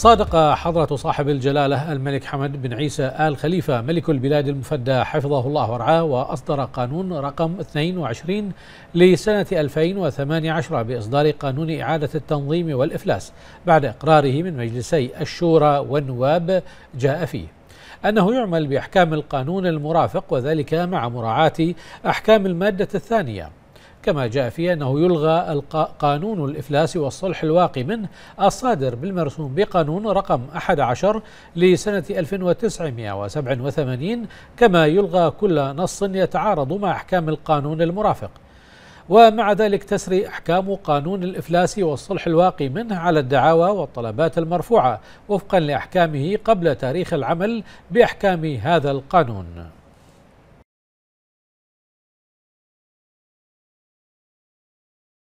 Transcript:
صادق حضرة صاحب الجلالة الملك حمد بن عيسى آل خليفة ملك البلاد المفدى حفظه الله ورعاه وأصدر قانون رقم 22 لسنة 2018 بإصدار قانون إعادة التنظيم والإفلاس بعد إقراره من مجلسي الشورى والنواب جاء فيه أنه يعمل بأحكام القانون المرافق وذلك مع مراعاة أحكام المادة الثانية كما جاء فيه أنه يلغى قانون الإفلاس والصلح الواقي منه الصادر بالمرسوم بقانون رقم 11 لسنة 1987 كما يلغى كل نص يتعارض مع أحكام القانون المرافق ومع ذلك تسري أحكام قانون الإفلاس والصلح الواقي منه على الدعاوى والطلبات المرفوعة وفقا لأحكامه قبل تاريخ العمل بأحكام هذا القانون